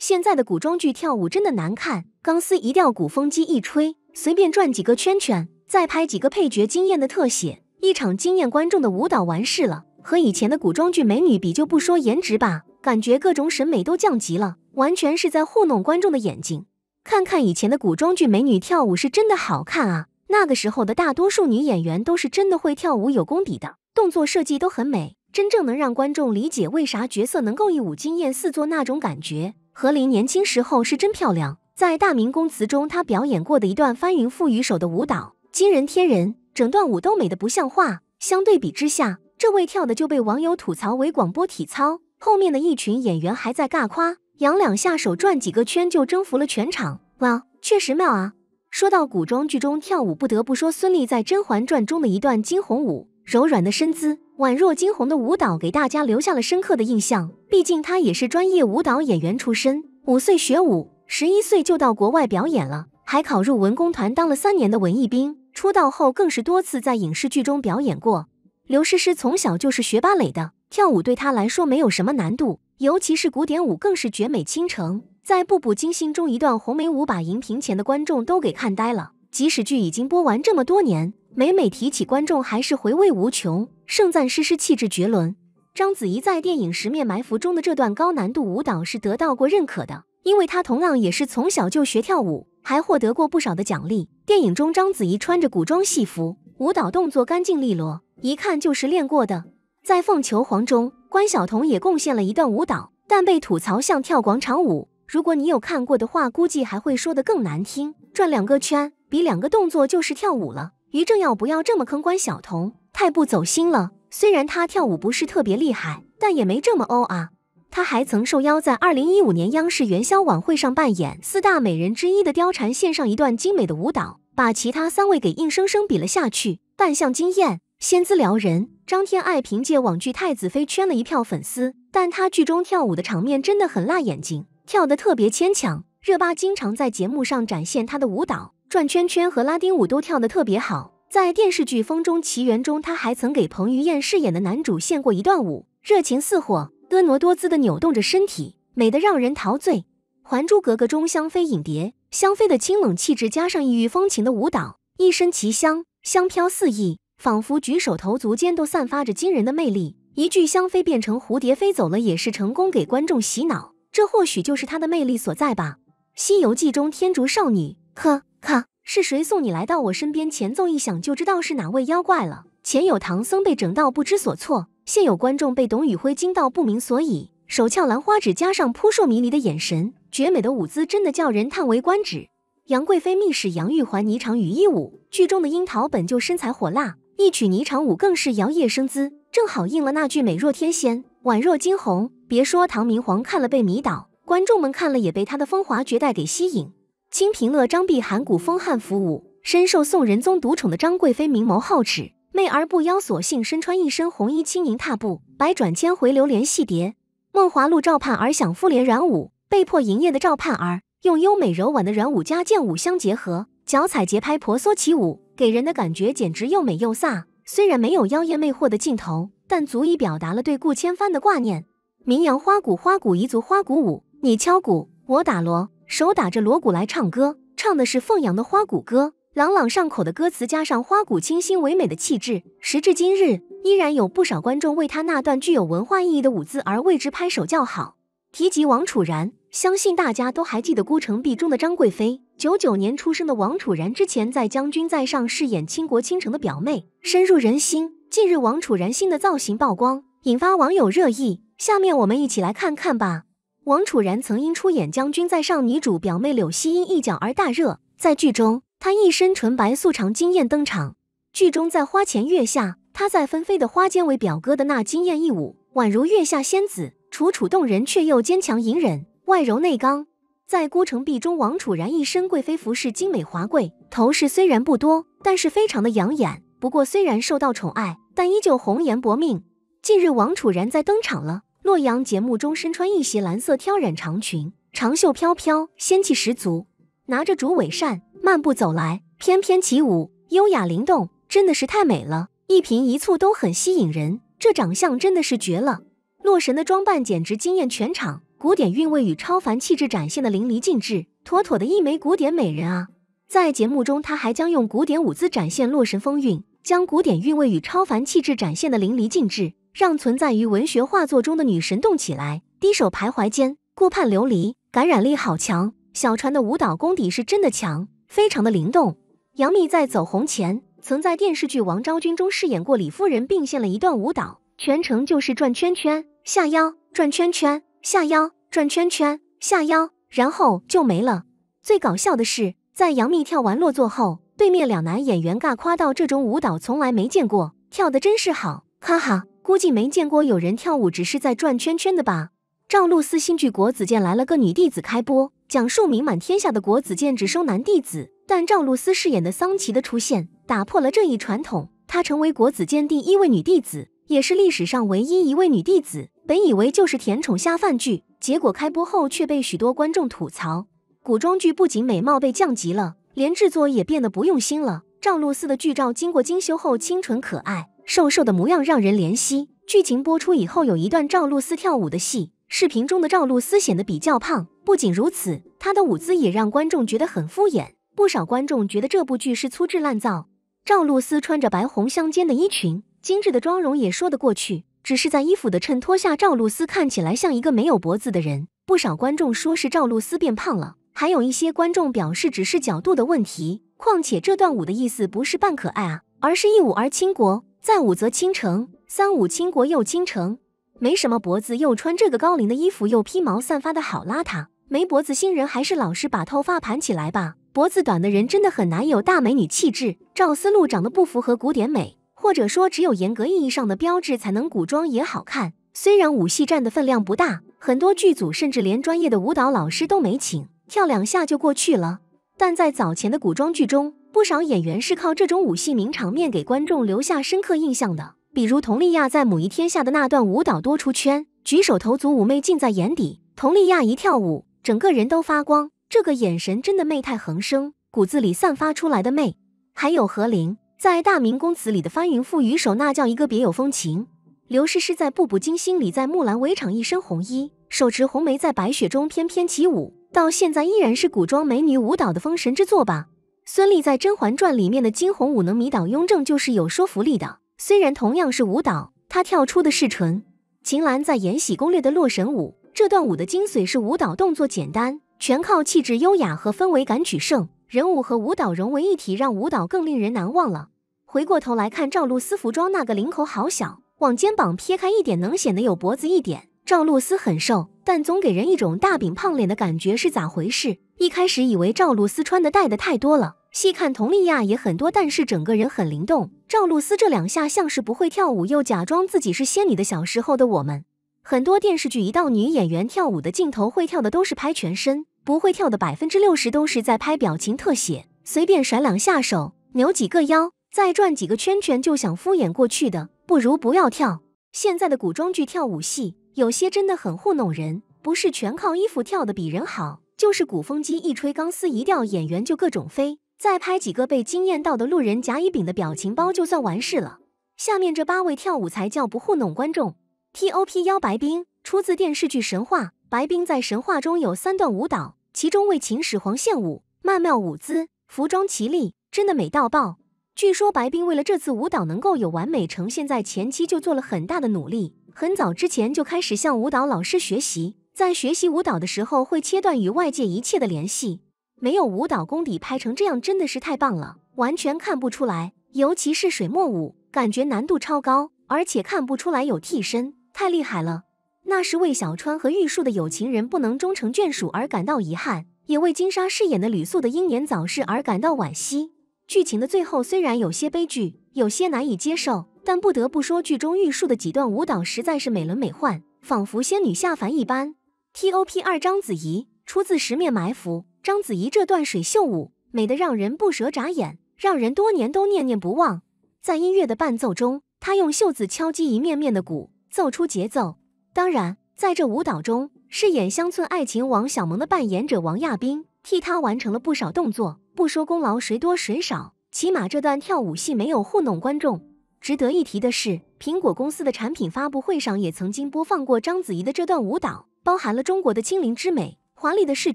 现在的古装剧跳舞真的难看，钢丝一吊，鼓风机一吹，随便转几个圈圈，再拍几个配角惊艳的特写，一场惊艳观众的舞蹈完事了。和以前的古装剧美女比，就不说颜值吧，感觉各种审美都降级了，完全是在糊弄观众的眼睛。看看以前的古装剧美女跳舞是真的好看啊，那个时候的大多数女演员都是真的会跳舞，有功底的，动作设计都很美，真正能让观众理解为啥角色能够一舞惊艳四座那种感觉。何琳年轻时候是真漂亮，在大明宫词中，她表演过的一段翻云覆雨手的舞蹈，惊人天人，整段舞都美得不像话。相对比之下，这位跳的就被网友吐槽为广播体操。后面的一群演员还在尬夸，扬两下手转几个圈就征服了全场，哇，确实妙啊。说到古装剧中跳舞，不得不说孙俪在甄嬛传中的一段惊鸿舞，柔软的身姿。宛若惊鸿的舞蹈给大家留下了深刻的印象。毕竟她也是专业舞蹈演员出身，五岁学舞，十一岁就到国外表演了，还考入文工团当了三年的文艺兵。出道后更是多次在影视剧中表演过。刘诗诗从小就是学芭蕾的，跳舞对她来说没有什么难度，尤其是古典舞更是绝美倾城。在《步步惊心》中，一段红梅舞把荧屏前的观众都给看呆了。即使剧已经播完这么多年，每每提起观众还是回味无穷，盛赞诗诗气质绝伦。章子怡在电影《十面埋伏》中的这段高难度舞蹈是得到过认可的，因为她同样也是从小就学跳舞，还获得过不少的奖励。电影中章子怡穿着古装戏服，舞蹈动作干净利落，一看就是练过的。在《凤求凰》中，关晓彤也贡献了一段舞蹈，但被吐槽像跳广场舞。如果你有看过的话，估计还会说的更难听。转两个圈，比两个动作就是跳舞了。于正要不要这么坑关晓彤？太不走心了。虽然他跳舞不是特别厉害，但也没这么欧啊。他还曾受邀在二零一五年央视元宵晚会上扮演四大美人之一的貂蝉，献上一段精美的舞蹈，把其他三位给硬生生比了下去。扮相惊艳，仙姿撩人。张天爱凭借网剧《太子妃》圈了一票粉丝，但他剧中跳舞的场面真的很辣眼睛，跳的特别牵强。热巴经常在节目上展现她的舞蹈，转圈圈和拉丁舞都跳得特别好。在电视剧《风中奇缘》中，她还曾给彭于晏饰演的男主献过一段舞，热情似火，婀娜多姿的扭动着身体，美得让人陶醉。《还珠格格》中，香妃影蝶，香妃的清冷气质加上异域风情的舞蹈，一身奇香，香飘四溢，仿佛举手投足间都散发着惊人的魅力。一句香妃变成蝴蝶飞走了，也是成功给观众洗脑，这或许就是她的魅力所在吧。《西游记》中天竺少女，呵，咔，是谁送你来到我身边？前奏一响就知道是哪位妖怪了。前有唐僧被整到不知所措，现有观众被董宇辉惊到不明所以。手翘兰花指，加上扑朔迷离的眼神，绝美的舞姿真的叫人叹为观止。杨贵妃秘史，杨玉环霓裳羽衣舞，剧中的樱桃本就身材火辣，一曲霓裳舞更是摇曳生姿，正好应了那句美若天仙，宛若惊鸿。别说唐明皇看了被迷倒。观众们看了也被她的风华绝代给吸引。《清平乐》张碧寒古风汉服舞，深受宋仁宗独宠的张贵妃明眸皓齿，媚而不妖，索性身穿一身红衣轻盈踏步，百转千回流连戏蝶。《梦华录》赵盼儿享复联软舞，被迫营业的赵盼儿用优美柔婉的软舞加剑舞相结合，脚踩节拍婆娑起舞，给人的感觉简直又美又飒。虽然没有妖艳魅惑的镜头，但足以表达了对顾千帆的挂念。《名扬花鼓》花鼓彝族花鼓舞。你敲鼓，我打锣，手打着锣鼓来唱歌，唱的是凤阳的花鼓歌。朗朗上口的歌词加上花鼓清新唯美的气质，时至今日依然有不少观众为他那段具有文化意义的舞姿而为之拍手叫好。提及王楚然，相信大家都还记得《孤城闭》中的张贵妃。九九年出生的王楚然，之前在《将军在上》饰演倾国倾城的表妹，深入人心。近日，王楚然新的造型曝光，引发网友热议。下面我们一起来看看吧。王楚然曾因出演《将军在上》，女主表妹柳希因一角而大热。在剧中，她一身纯白素裳惊艳登场。剧中在花前月下，她在纷飞的花间为表哥的那惊艳一舞，宛如月下仙子，楚楚动人却又坚强隐忍，外柔内刚。在《孤城闭》中，王楚然一身贵妃服饰精美华贵，头饰虽然不多，但是非常的养眼。不过虽然受到宠爱，但依旧红颜薄命。近日，王楚然在登场了。洛阳节目中身穿一袭蓝色挑染长裙，长袖飘飘，仙气十足，拿着竹尾扇漫步走来，翩翩起舞，优雅灵动，真的是太美了，一颦一蹙都很吸引人，这长相真的是绝了。洛神的装扮简直惊艳全场，古典韵味与超凡气质展现的淋漓尽致，妥妥的一枚古典美人啊！在节目中，她还将用古典舞姿展现洛神风韵，将古典韵味与超凡气质展现的淋漓尽致。让存在于文学画作中的女神动起来，低手徘徊间顾盼流离，感染力好强。小船的舞蹈功底是真的强，非常的灵动。杨幂在走红前，曾在电视剧《王昭君》中饰演过李夫人，并献了一段舞蹈，全程就是转圈圈下腰，转圈圈下腰，转圈圈下腰，然后就没了。最搞笑的是，在杨幂跳完落座后，对面两男演员尬夸到：“这种舞蹈从来没见过，跳的真是好！”哈哈。估计没见过有人跳舞只是在转圈圈的吧？赵露思新剧《国子监来了个女弟子》开播，讲述名满天下的国子监只收男弟子，但赵露思饰演的桑琪的出现打破了这一传统，她成为国子监第一位女弟子，也是历史上唯一一位女弟子。本以为就是甜宠下饭剧，结果开播后却被许多观众吐槽，古装剧不仅美貌被降级了，连制作也变得不用心了。赵露思的剧照经过精修后清纯可爱。瘦瘦的模样让人怜惜。剧情播出以后，有一段赵露思跳舞的戏，视频中的赵露思显得比较胖。不仅如此，她的舞姿也让观众觉得很敷衍。不少观众觉得这部剧是粗制滥造。赵露思穿着白红相间的衣裙，精致的妆容也说得过去。只是在衣服的衬托下，赵露思看起来像一个没有脖子的人。不少观众说是赵露思变胖了，还有一些观众表示只是角度的问题。况且这段舞的意思不是扮可爱啊，而是一舞而倾国。在武则倾城，三五倾国又倾城。没什么脖子，又穿这个高领的衣服，又披毛散发的好邋遢。没脖子新人还是老实把头发盘起来吧。脖子短的人真的很难有大美女气质。赵思露长得不符合古典美，或者说只有严格意义上的标志才能古装也好看。虽然武戏占的分量不大，很多剧组甚至连专业的舞蹈老师都没请，跳两下就过去了。但在早前的古装剧中，不少演员是靠这种舞戏名场面给观众留下深刻印象的，比如佟丽娅在《母仪天下》的那段舞蹈多出圈，举手投足妩媚尽在眼底。佟丽娅一跳舞，整个人都发光，这个眼神真的媚态横生，骨子里散发出来的媚。还有何琳在《大明宫词》里的翻云覆雨手，那叫一个别有风情。刘诗诗在《步步惊心》里在木兰围场一身红衣，手持红梅在白雪中翩翩起舞，到现在依然是古装美女舞蹈的封神之作吧。孙俪在《甄嬛传》里面的惊鸿舞能迷倒雍正，就是有说服力的。虽然同样是舞蹈，她跳出的是纯。秦岚在《延禧攻略》的洛神舞，这段舞的精髓是舞蹈动作简单，全靠气质优雅和氛围感取胜，人物和舞蹈融为一体，让舞蹈更令人难忘了。回过头来看赵露思服装，那个领口好小，往肩膀撇开一点能显得有脖子一点。赵露思很瘦，但总给人一种大饼胖脸的感觉，是咋回事？一开始以为赵露思穿的戴的太多了。细看佟丽娅也很多，但是整个人很灵动。赵露思这两下像是不会跳舞，又假装自己是仙女的小时候的我们。很多电视剧一到女演员跳舞的镜头，会跳的都是拍全身，不会跳的百分之六十都是在拍表情特写，随便甩两下手，扭几个腰，再转几个圈圈就想敷衍过去的，不如不要跳。现在的古装剧跳舞戏，有些真的很糊弄人，不是全靠衣服跳的比人好，就是鼓风机一吹，钢丝一掉，演员就各种飞。再拍几个被惊艳到的路人甲乙丙的表情包就算完事了。下面这八位跳舞才叫不糊弄观众。T O P 1白冰出自电视剧《神话》，白冰在神话中有三段舞蹈，其中为秦始皇献舞，曼妙舞姿，服装奇丽，真的美到爆。据说白冰为了这次舞蹈能够有完美呈现，在前期就做了很大的努力，很早之前就开始向舞蹈老师学习，在学习舞蹈的时候会切断与外界一切的联系。没有舞蹈功底拍成这样真的是太棒了，完全看不出来，尤其是水墨舞，感觉难度超高，而且看不出来有替身，太厉害了。那时为小川和玉树的有情人不能终成眷属而感到遗憾，也为金沙饰演的吕素的英年早逝而感到惋惜。剧情的最后虽然有些悲剧，有些难以接受，但不得不说剧中玉树的几段舞蹈实在是美轮美奂，仿佛仙女下凡一般。TOP 二章子怡出自《十面埋伏》。章子怡这段水袖舞美得让人不舍眨眼，让人多年都念念不忘。在音乐的伴奏中，她用袖子敲击一面面的鼓，奏出节奏。当然，在这舞蹈中，饰演乡村爱情王小萌的扮演者王亚彬替她完成了不少动作。不说功劳谁多谁少，起码这段跳舞戏没有糊弄观众。值得一提的是，苹果公司的产品发布会上也曾经播放过章子怡的这段舞蹈，包含了中国的精灵之美，华丽的视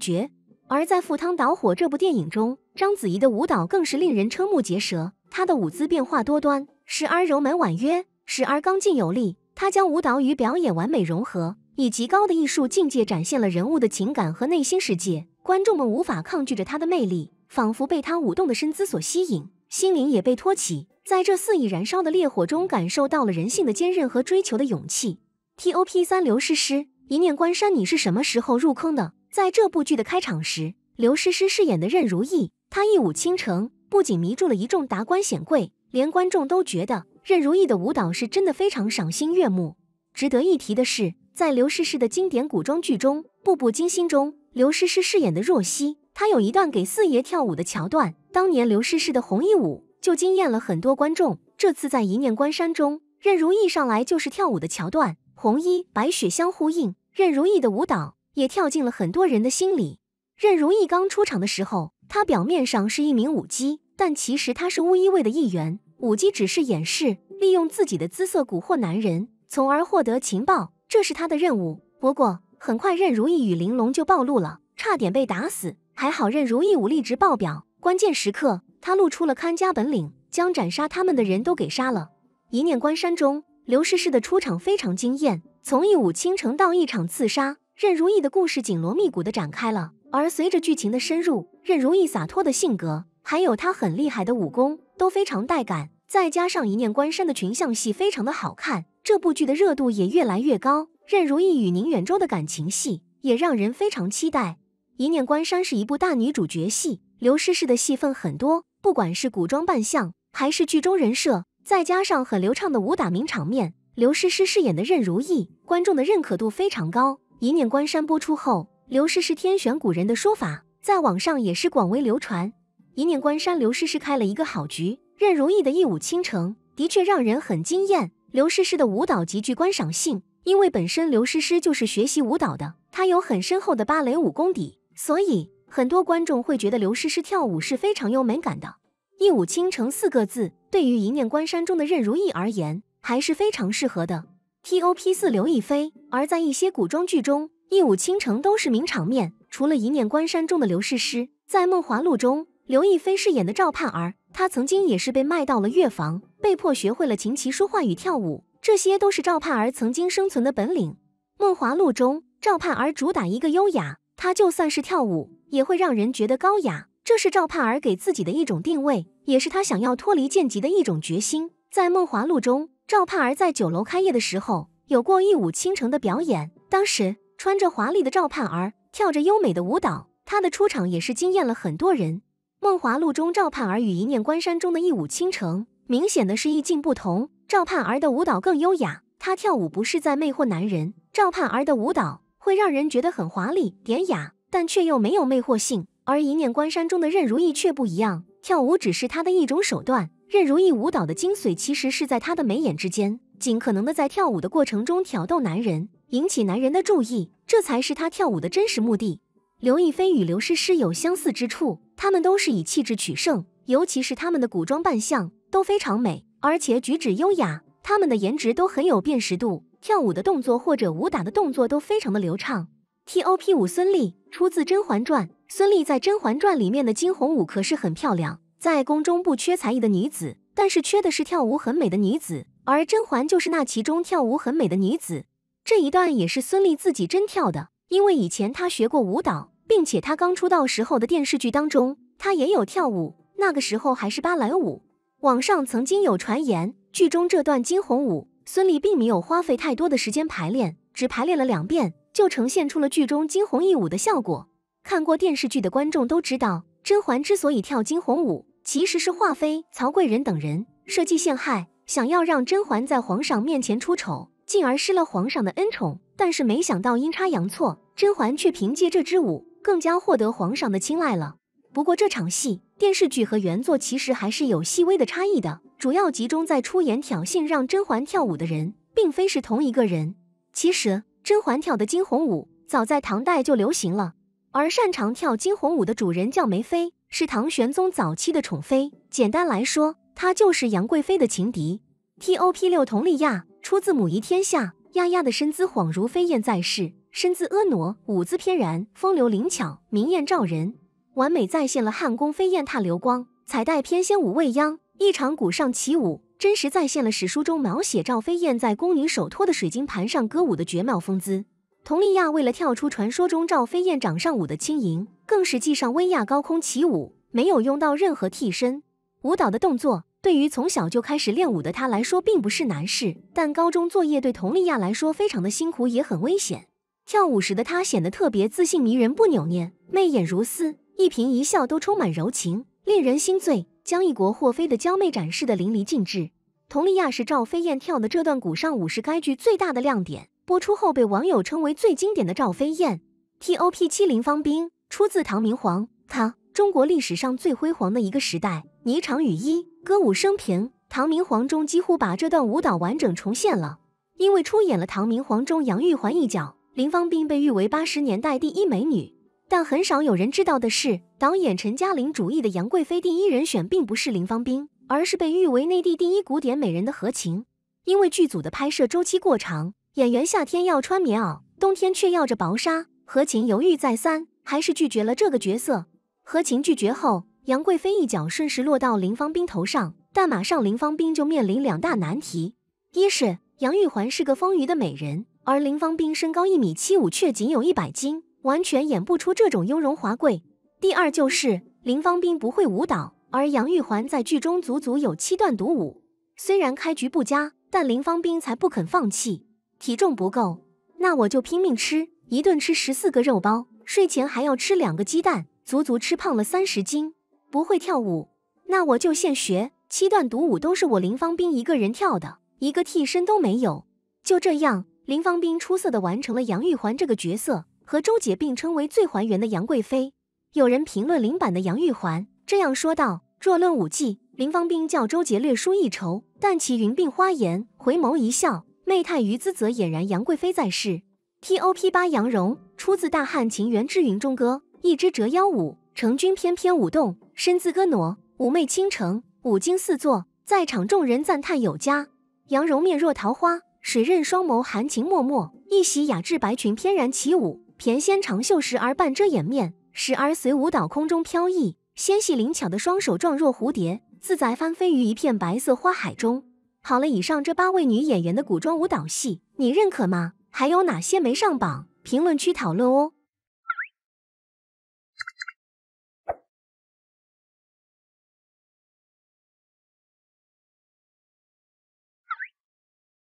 觉。而在《赴汤蹈火》这部电影中，章子怡的舞蹈更是令人瞠目结舌。她的舞姿变化多端，时而柔美婉约，时而刚劲有力。她将舞蹈与表演完美融合，以极高的艺术境界展现了人物的情感和内心世界。观众们无法抗拒着她的魅力，仿佛被她舞动的身姿所吸引，心灵也被托起，在这肆意燃烧的烈火中，感受到了人性的坚韧和追求的勇气。TOP 三刘诗诗，《一念关山》，你是什么时候入坑的？在这部剧的开场时，刘诗诗饰演的任如意，她一舞倾城，不仅迷住了一众达官显贵，连观众都觉得任如意的舞蹈是真的非常赏心悦目。值得一提的是，在刘诗诗的经典古装剧中，《步步惊心》中，刘诗诗饰演的若曦，她有一段给四爷跳舞的桥段。当年刘诗诗的红衣舞就惊艳了很多观众。这次在《一念关山》中，任如意上来就是跳舞的桥段，红衣白雪相呼应，任如意的舞蹈。也跳进了很多人的心里。任如意刚出场的时候，她表面上是一名舞姬，但其实她是乌衣卫的一员。舞姬只是掩饰，利用自己的姿色蛊惑男人，从而获得情报，这是她的任务。不过，很快任如意与玲珑就暴露了，差点被打死，还好任如意武力值爆表，关键时刻她露出了看家本领，将斩杀他们的人都给杀了。一念关山中，刘诗诗的出场非常惊艳，从一舞倾城到一场刺杀。任如意的故事紧锣密鼓地展开了，而随着剧情的深入，任如意洒脱的性格，还有她很厉害的武功，都非常带感。再加上《一念关山》的群像戏非常的好看，这部剧的热度也越来越高。任如意与宁远舟的感情戏也让人非常期待。《一念关山》是一部大女主角戏，刘诗诗的戏份很多，不管是古装扮相，还是剧中人设，再加上很流畅的武打名场面，刘诗诗饰演的任如意，观众的认可度非常高。《一念关山》播出后，刘诗诗天选古人的说法在网上也是广为流传。《一念关山》刘诗诗开了一个好局，任如意的一舞倾城的确让人很惊艳。刘诗诗的舞蹈极具观赏性，因为本身刘诗诗就是学习舞蹈的，她有很深厚的芭蕾舞功底，所以很多观众会觉得刘诗诗跳舞是非常有美感的。一舞倾城四个字，对于《一念关山》中的任如意而言，还是非常适合的。p o p 四刘亦菲，而在一些古装剧中，一舞倾城都是名场面。除了一念关山中的刘诗诗，在梦华录中，刘亦菲饰演的赵盼儿，她曾经也是被卖到了乐坊，被迫学会了琴棋书画与跳舞，这些都是赵盼儿曾经生存的本领。梦华录中，赵盼儿主打一个优雅，她就算是跳舞，也会让人觉得高雅，这是赵盼儿给自己的一种定位，也是她想要脱离贱籍的一种决心。在梦华录中。赵盼儿在酒楼开业的时候有过一舞倾城的表演，当时穿着华丽的赵盼儿跳着优美的舞蹈，她的出场也是惊艳了很多人。梦华录中赵盼儿与一念关山中的一舞倾城，明显的是意境不同。赵盼儿的舞蹈更优雅，她跳舞不是在魅惑男人，赵盼儿的舞蹈会让人觉得很华丽典雅，但却又没有魅惑性。而一念关山中的任如意却不一样，跳舞只是她的一种手段。任如意舞蹈的精髓其实是在她的眉眼之间，尽可能的在跳舞的过程中挑逗男人，引起男人的注意，这才是她跳舞的真实目的。刘亦菲与刘诗诗有相似之处，她们都是以气质取胜，尤其是她们的古装扮相都非常美，而且举止优雅，她们的颜值都很有辨识度。跳舞的动作或者武打的动作都非常的流畅。TOP 五孙俪，出自《甄嬛传》，孙俪在《甄嬛传》里面的惊鸿舞可是很漂亮。在宫中不缺才艺的女子，但是缺的是跳舞很美的女子。而甄嬛就是那其中跳舞很美的女子。这一段也是孙俪自己真跳的，因为以前她学过舞蹈，并且她刚出道时候的电视剧当中，她也有跳舞，那个时候还是芭蕾舞。网上曾经有传言，剧中这段惊鸿舞，孙俪并没有花费太多的时间排练，只排练了两遍就呈现出了剧中惊鸿一舞的效果。看过电视剧的观众都知道。甄嬛之所以跳惊鸿舞，其实是华妃、曹贵人等人设计陷害，想要让甄嬛在皇上面前出丑，进而失了皇上的恩宠。但是没想到阴差阳错，甄嬛却凭借这支舞更加获得皇上的青睐了。不过这场戏，电视剧和原作其实还是有细微的差异的，主要集中在出演挑衅让甄嬛跳舞的人，并非是同一个人。其实，甄嬛跳的惊鸿舞早在唐代就流行了。而擅长跳惊鸿舞的主人叫梅妃，是唐玄宗早期的宠妃。简单来说，她就是杨贵妃的情敌。TOP 六佟丽娅出自《母仪天下》，丫丫的身姿恍如飞燕在世，身姿婀娜，舞姿翩然，风流灵巧，明艳照人，完美再现了汉宫飞燕踏流光，彩带翩跹舞未央。一场古上起舞，真实再现了史书中描写赵飞燕在宫女手托的水晶盘上歌舞的绝妙风姿。佟丽娅为了跳出传说中赵飞燕掌上舞的轻盈，更是际上威亚高空起舞，没有用到任何替身。舞蹈的动作对于从小就开始练舞的她来说并不是难事，但高中作业对佟丽娅来说非常的辛苦也很危险。跳舞时的她显得特别自信迷人，不扭捏，媚眼如丝，一颦一笑都充满柔情，令人心醉，将一国或妃的娇媚展示的淋漓尽致。佟丽娅是赵飞燕跳的这段古上舞是该剧最大的亮点。播出后被网友称为最经典的赵飞燕，T O P 七零方兵出自唐明皇，他中国历史上最辉煌的一个时代。霓裳羽衣歌舞升平，唐明皇中几乎把这段舞蹈完整重现了。因为出演了唐明皇中杨玉环一角，林芳兵被誉为八十年代第一美女。但很少有人知道的是，导演陈嘉玲主义的杨贵妃第一人选并不是林芳兵，而是被誉为内地第一古典美人的何晴。因为剧组的拍摄周期过长。演员夏天要穿棉袄，冬天却要着薄纱。何晴犹豫再三，还是拒绝了这个角色。何晴拒绝后，杨贵妃一脚顺势落到林芳兵头上，但马上林芳兵就面临两大难题：一是杨玉环是个丰腴的美人，而林芳兵身高一米七五却仅有一百斤，完全演不出这种雍容华贵；第二就是林芳兵不会舞蹈，而杨玉环在剧中足足有七段独舞。虽然开局不佳，但林芳兵才不肯放弃。体重不够，那我就拼命吃，一顿吃十四个肉包，睡前还要吃两个鸡蛋，足足吃胖了三十斤。不会跳舞，那我就现学。七段独舞都是我林芳冰一个人跳的，一个替身都没有。就这样，林芳冰出色的完成了杨玉环这个角色，和周姐并称为最还原的杨贵妃。有人评论林版的杨玉环这样说道：“若论舞技，林芳冰较周杰略输一筹，但其云鬓花颜，回眸一笑。”媚态于姿则俨然杨贵妃在世。TOP 八杨蓉出自大汉情缘之云中歌，一支折腰舞，成君翩翩舞动，身姿婀娜，妩媚倾城，舞惊四座，在场众人赞叹有加。杨蓉面若桃花，水润双眸，含情脉脉，一袭雅致白裙翩然起舞，翩跹长袖时而半遮掩面，时而随舞蹈空中飘逸，纤细灵巧的双手状若蝴蝶，自在翻飞于一片白色花海中。好了，以上这八位女演员的古装舞蹈戏，你认可吗？还有哪些没上榜？评论区讨论哦。